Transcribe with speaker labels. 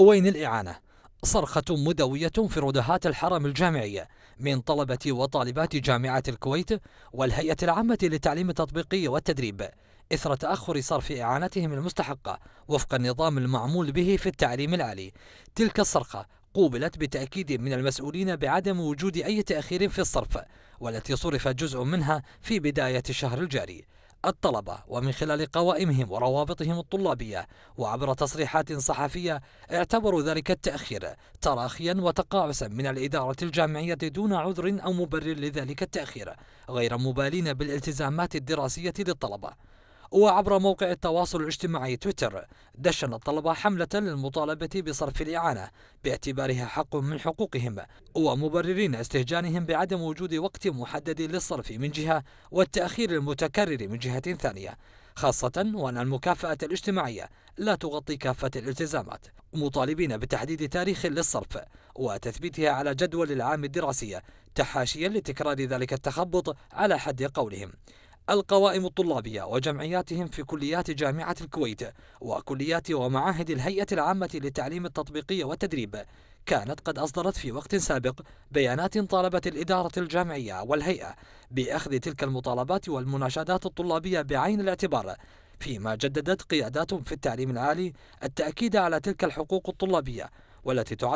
Speaker 1: وين الإعانة؟ صرخة مدوية في ردهات الحرم الجامعي من طلبة وطالبات جامعة الكويت والهيئة العامة للتعليم التطبيقي والتدريب إثر تأخر صرف إعانتهم المستحقة وفق النظام المعمول به في التعليم العالي تلك الصرخة قوبلت بتأكيد من المسؤولين بعدم وجود أي تأخير في الصرف والتي صرف جزء منها في بداية الشهر الجاري الطلبة ومن خلال قوائمهم وروابطهم الطلابية وعبر تصريحات صحفية اعتبروا ذلك التأخير تراخيا وتقاعسا من الإدارة الجامعية دون عذر أو مبرر لذلك التأخير غير مبالين بالالتزامات الدراسية للطلبة وعبر موقع التواصل الاجتماعي تويتر دشن الطلبة حملة للمطالبة بصرف الإعانة باعتبارها حق من حقوقهم ومبررين استهجانهم بعدم وجود وقت محدد للصرف من جهة والتأخير المتكرر من جهة ثانية خاصة وأن المكافأة الاجتماعية لا تغطي كافة الالتزامات مطالبين بتحديد تاريخ للصرف وتثبيتها على جدول العام الدراسي تحاشيا لتكرار ذلك التخبط على حد قولهم القوائم الطلابية وجمعياتهم في كليات جامعة الكويت وكليات ومعاهد الهيئة العامة للتعليم التطبيقي والتدريب كانت قد أصدرت في وقت سابق بيانات طالبت الإدارة الجامعية والهيئة بأخذ تلك المطالبات والمناشدات الطلابية بعين الاعتبار فيما جددت قيادات في التعليم العالي التأكيد على تلك الحقوق الطلابية والتي تعد